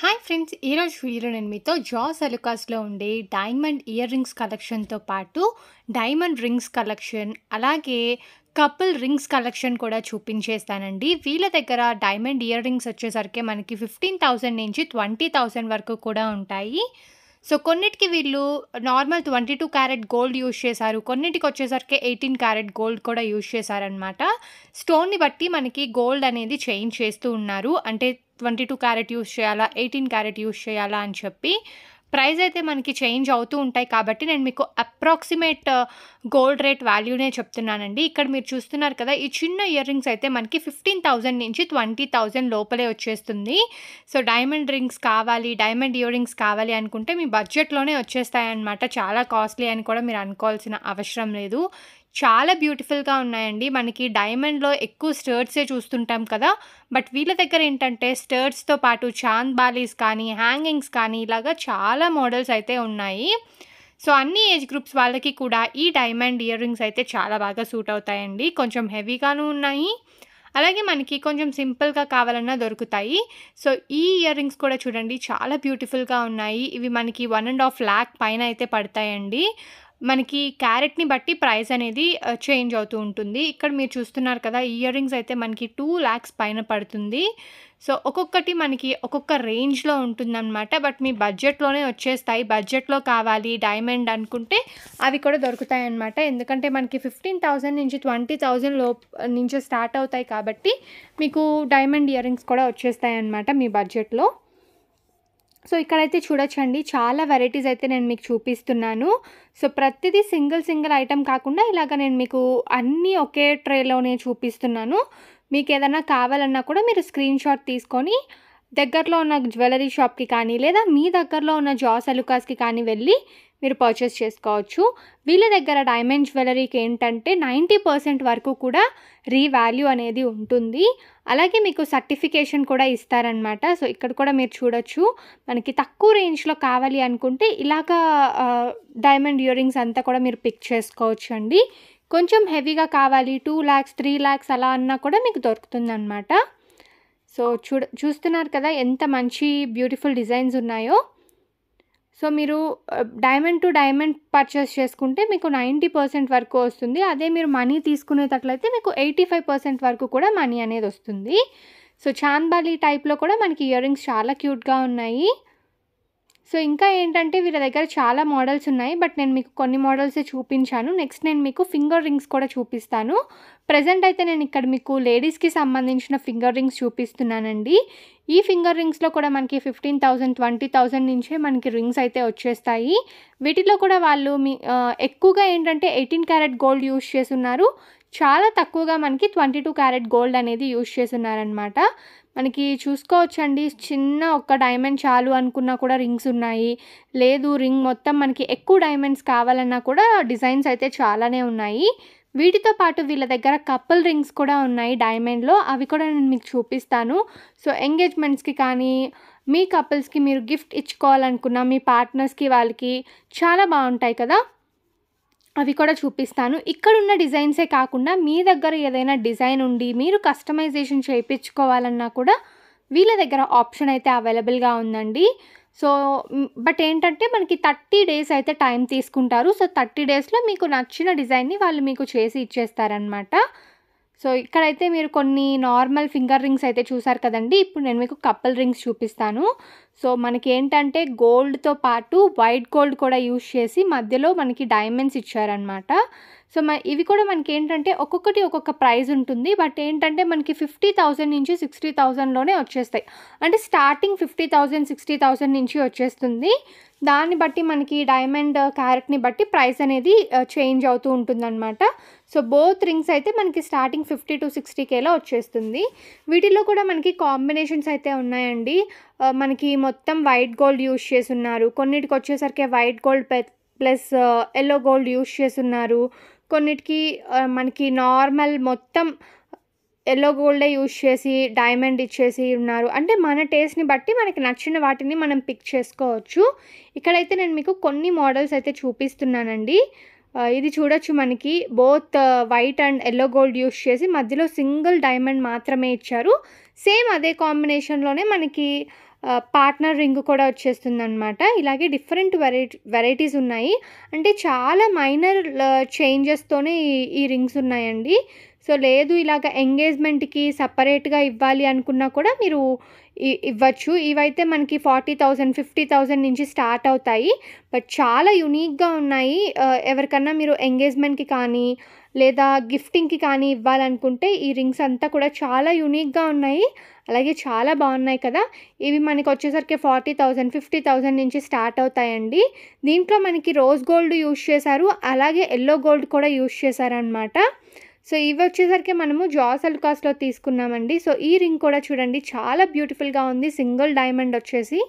hi friends ఈరోజు video నేను మీతో జాస్ అలుకాస్లో ఉండే డైమండ్ ఇయర్ రింగ్స్ కలెక్షన్తో పాటు డైమండ్ రింగ్స్ కలెక్షన్ అలాగే కపుల్ రింగ్స్ కలెక్షన్ కూడా చూపించేస్తానండి వీళ్ళ దగ్గర డైమండ్ ఇయర్ రింగ్స్ వచ్చేసరికి మనకి ఫిఫ్టీన్ థౌసండ్ నుంచి ట్వంటీ థౌసండ్ వరకు కూడా ఉంటాయి సో కొన్నిటికి వీళ్ళు normal twenty two carat gold use చేశారు కొన్నిటికి వచ్చేసరికి ఎయిటీన్ క్యారెట్ గోల్డ్ కూడా యూజ్ చేశారనమాట స్టోన్ని బట్టి మనకి గోల్డ్ అనేది చేంజ్ చేస్తూ ఉన్నారు అంటే ట్వంటీ టూ క్యారెట్ యూజ్ చేయాలా ఎయిటీన్ క్యారెట్ యూజ్ చేయాలా అని చెప్పి ప్రైస్ అయితే మనకి చేంజ్ అవుతూ ఉంటాయి కాబట్టి నేను మీకు అప్రాక్సిమేట్ uh, గోల్డ్ రేట్ వాల్యూనే చెప్తున్నానండి ఇక్కడ మీరు చూస్తున్నారు కదా ఈ చిన్న ఇయర్ రింగ్స్ అయితే మనకి ఫిఫ్టీన్ థౌజండ్ నుంచి ట్వంటీ థౌజండ్ లోపలే వచ్చేస్తుంది సో డైమండ్ రింగ్స్ కావాలి డైమండ్ ఇయర్ రింగ్స్ కావాలి అనుకుంటే మీ బడ్జెట్లోనే వచ్చేస్తాయన్నమాట చాలా కాస్ట్లీ అని కూడా మీరు అనుకోవాల్సిన అవసరం లేదు చాలా బ్యూటిఫుల్గా ఉన్నాయండి మనకి డైమండ్లో ఎక్కువ స్టర్ట్సే చూస్తుంటాం కదా బట్ వీళ్ళ దగ్గర ఏంటంటే స్టర్ట్స్తో పాటు చాంద్ బాలీస్ కానీ హ్యాంగింగ్స్ కానీ ఇలాగా చాలా మోడల్స్ అయితే ఉన్నాయి సో అన్ని ఏజ్ గ్రూప్స్ వాళ్ళకి కూడా ఈ డైమండ్ ఇయర్ రింగ్స్ అయితే చాలా బాగా సూట్ అవుతాయండి కొంచెం హెవీగాను ఉన్నాయి అలాగే మనకి కొంచెం సింపుల్గా కావాలన్నా దొరుకుతాయి సో ఈ ఇయర్ రింగ్స్ కూడా చూడండి చాలా బ్యూటిఫుల్గా ఉన్నాయి ఇవి మనకి వన్ అండ్ హాఫ్ ల్యాక్ పైన అయితే పడతాయండి మనకి క్యారెట్ని బట్టి ప్రైస్ అనేది చేంజ్ అవుతూ ఉంటుంది ఇక్కడ మీరు చూస్తున్నారు కదా ఇయర్ రింగ్స్ అయితే మనకి టూ ల్యాక్స్ పైన పడుతుంది సో ఒక్కొక్కటి మనకి ఒక్కొక్క రేంజ్లో ఉంటుందన్నమాట బట్ మీ బడ్జెట్లోనే వచ్చేస్తాయి బడ్జెట్లో కావాలి డైమండ్ అనుకుంటే అవి కూడా దొరుకుతాయి అన్నమాట ఎందుకంటే మనకి ఫిఫ్టీన్ థౌజండ్ నుంచి ట్వంటీ థౌజండ్ లో నుంచి స్టార్ట్ అవుతాయి కాబట్టి మీకు డైమండ్ ఇయర్ రింగ్స్ కూడా వచ్చేస్తాయి అన్నమాట మీ బడ్జెట్లో సో ఇక్కడైతే చూడొచ్చండి చాలా వెరైటీస్ అయితే నేను మీకు చూపిస్తున్నాను సో ప్రతిదీ సింగిల్ సింగిల్ ఐటెం కాకుండా ఇలాగ నేను మీకు అన్నీ ఒకే ట్రేలోనే చూపిస్తున్నాను మీకు ఏదైనా కావాలన్నా కూడా మీరు స్క్రీన్ షాట్ తీసుకొని దగ్గరలో ఉన్న జ్యువెలరీ షాప్కి కానీ లేదా మీ దగ్గరలో ఉన్న జాస్ అలుకాస్కి కానీ వెళ్ళి మీరు పర్చేస్ చేసుకోవచ్చు వీళ్ళ దగ్గర డైమండ్ జ్యువెలరీకి ఏంటంటే నైంటీ పర్సెంట్ వరకు కూడా రీవాల్యూ అనేది ఉంటుంది అలాగే మీకు సర్టిఫికేషన్ కూడా ఇస్తారనమాట సో ఇక్కడ కూడా మీరు చూడొచ్చు మనకి తక్కువ రేంజ్లో కావాలి అనుకుంటే ఇలాగా డైమండ్ ఇయరింగ్స్ అంతా కూడా మీరు పిక్ చేసుకోవచ్చు అండి కొంచెం హెవీగా కావాలి టూ ల్యాక్స్ త్రీ ల్యాక్స్ అలా అన్నా కూడా మీకు దొరుకుతుందన్నమాట సో చూడ చూస్తున్నారు కదా ఎంత మంచి బ్యూటిఫుల్ డిజైన్స్ ఉన్నాయో సో మీరు డైమండ్ టు డైమండ్ పర్చేస్ చేసుకుంటే మీకు నైంటీ పర్సెంట్ వరకు వస్తుంది అదే మీరు మనీ తీసుకునేటట్లయితే మీకు ఎయిటీ ఫైవ్ పర్సెంట్ వరకు కూడా మనీ అనేది వస్తుంది సో చాంద్బాలి టైప్లో కూడా మనకి ఇయర్ రింగ్స్ చాలా క్యూట్గా ఉన్నాయి సో ఇంకా ఏంటంటే వీళ్ళ దగ్గర చాలా మోడల్స్ ఉన్నాయి బట్ నేను మీకు కొన్ని మోడల్సే చూపించాను నెక్స్ట్ నేను మీకు ఫింగర్ రింగ్స్ కూడా చూపిస్తాను ప్రజెంట్ అయితే నేను ఇక్కడ మీకు లేడీస్కి సంబంధించిన ఫింగర్ రింగ్స్ చూపిస్తున్నానండి ఈ ఫింగర్ రింగ్స్లో కూడా మనకి ఫిఫ్టీన్ థౌజండ్ ట్వంటీ థౌజండ్ నుంచే మనకి రింగ్స్ అయితే వచ్చేస్తాయి వీటిలో కూడా వాళ్ళు మీ ఎక్కువగా ఏంటంటే ఎయిటీన్ క్యారెట్ గోల్డ్ యూస్ చేస్తున్నారు చాలా తక్కువగా మనకి ట్వంటీ టూ క్యారెట్ గోల్డ్ అనేది యూజ్ చేస్తున్నారనమాట మనకి చూసుకోవచ్చండి చిన్న ఒక్క డైమండ్ చాలు అనుకున్నా కూడా రింగ్స్ ఉన్నాయి లేదు రింగ్ మొత్తం మనకి ఎక్కువ డైమండ్స్ కావాలన్నా కూడా డిజైన్స్ అయితే చాలానే ఉన్నాయి వీటితో పాటు వీళ్ళ దగ్గర కపుల్ రింగ్స్ కూడా ఉన్నాయి డైమండ్లో అవి కూడా నేను మీకు చూపిస్తాను సో ఎంగేజ్మెంట్స్కి కానీ మీ కపుల్స్కి మీరు గిఫ్ట్ ఇచ్చుకోవాలనుకున్న మీ పార్ట్నర్స్కి వాళ్ళకి చాలా బాగుంటాయి కదా అవి కూడా చూపిస్తాను ఇక్కడున్న డిజైన్సే కాకుండా మీ దగ్గర ఏదైనా డిజైన్ ఉండి మీరు కస్టమైజేషన్ చేయించుకోవాలన్నా కూడా వీళ్ళ దగ్గర ఆప్షన్ అయితే అవైలబుల్గా ఉందండి సో బట్ ఏంటంటే మనకి థర్టీ డేస్ అయితే టైం తీసుకుంటారు సో థర్టీ డేస్లో మీకు నచ్చిన డిజైన్ని వాళ్ళు మీకు చేసి ఇచ్చేస్తారనమాట సో ఇక్కడైతే మీరు కొన్ని నార్మల్ ఫింగర్ రింగ్స్ అయితే చూసారు కదండి ఇప్పుడు నేను మీకు కప్పల్ రింగ్స్ చూపిస్తాను సో మనకి ఏంటంటే గోల్డ్తో పాటు వైట్ గోల్డ్ కూడా యూజ్ చేసి మధ్యలో మనకి డైమండ్స్ ఇచ్చారనమాట సో మ ఇవి కూడా మనకి ఏంటంటే ఒక్కొక్కటి ఒక్కొక్క ప్రైజ్ ఉంటుంది బట్ ఏంటంటే మనకి ఫిఫ్టీ థౌజండ్ నుంచి సిక్స్టీ థౌజండ్లోనే వచ్చేస్తాయి అంటే starting fifty thousand sixty thousand నుంచి వచ్చేస్తుంది దాన్ని బట్టి మనకి డైమండ్ క్యారెట్ని బట్టి ప్రైస్ అనేది చేంజ్ అవుతూ ఉంటుందన్నమాట సో బోత్ రింగ్స్ అయితే మనకి స్టార్టింగ్ ఫిఫ్టీ టు సిక్స్టీ కేలో వచ్చేస్తుంది వీటిలో కూడా మనకి కాంబినేషన్స్ అయితే ఉన్నాయండి మనకి మొత్తం వైట్ గోల్డ్ యూస్ చేసి ఉన్నారు కొన్నిటికి వచ్చేసరికి white gold plus yellow gold use చేసి ఉన్నారు కొన్నిటికి మనకి నార్మల్ మొత్తం ఎల్లో గోల్డే యూజ్ చేసి డైమండ్ ఇచ్చేసి ఉన్నారు అంటే మన టేస్ట్ని బట్టి మనకి నచ్చిన వాటిని మనం పిక్ చేసుకోవచ్చు ఇక్కడైతే నేను మీకు కొన్ని మోడల్స్ అయితే చూపిస్తున్నానండి ఇది చూడొచ్చు మనకి both white and yellow gold use చేసి మధ్యలో సింగిల్ డైమండ్ మాత్రమే ఇచ్చారు సేమ్ అదే కాంబినేషన్లోనే మనకి పార్ట్నర్ రింగ్ కూడా వచ్చేస్తుంది అనమాట ఇలాగే డిఫరెంట్ వెరైటీ వెరైటీస్ ఉన్నాయి అంటే చాలా మైనర్ చేంజెస్తోనే ఈ రింగ్స్ ఉన్నాయండి సో లేదు ఇలాగ ఎంగేజ్మెంట్కి సపరేట్గా ఇవ్వాలి అనుకున్నా కూడా మీరు ఇవ్వచ్చు ఇవైతే మనకి ఫార్టీ థౌజండ్ ఫిఫ్టీ థౌజండ్ నుంచి స్టార్ట్ అవుతాయి బట్ చాలా యునీక్గా ఉన్నాయి ఎవరికన్నా మీరు ఎంగేజ్మెంట్కి కానీ లేదా గిఫ్టింగ్కి కానీ ఇవ్వాలనుకుంటే ఈ రింగ్స్ అంతా కూడా చాలా యూనిక్గా ఉన్నాయి అలాగే చాలా బాగున్నాయి కదా ఇవి మనకి వచ్చేసరికి ఫార్టీ థౌజండ్ ఫిఫ్టీ థౌజండ్ నుంచి స్టార్ట్ అవుతాయండి దీంట్లో మనకి రోజ్ గోల్డ్ యూస్ చేశారు అలాగే ఎల్లో గోల్డ్ కూడా యూస్ చేశారనమాట సో ఇవి వచ్చేసరికి మనము జాసల్ కాస్ట్లో తీసుకున్నామండి సో ఈ రింగ్ కూడా చూడండి చాలా బ్యూటిఫుల్గా ఉంది సింగిల్ డైమండ్ వచ్చేసి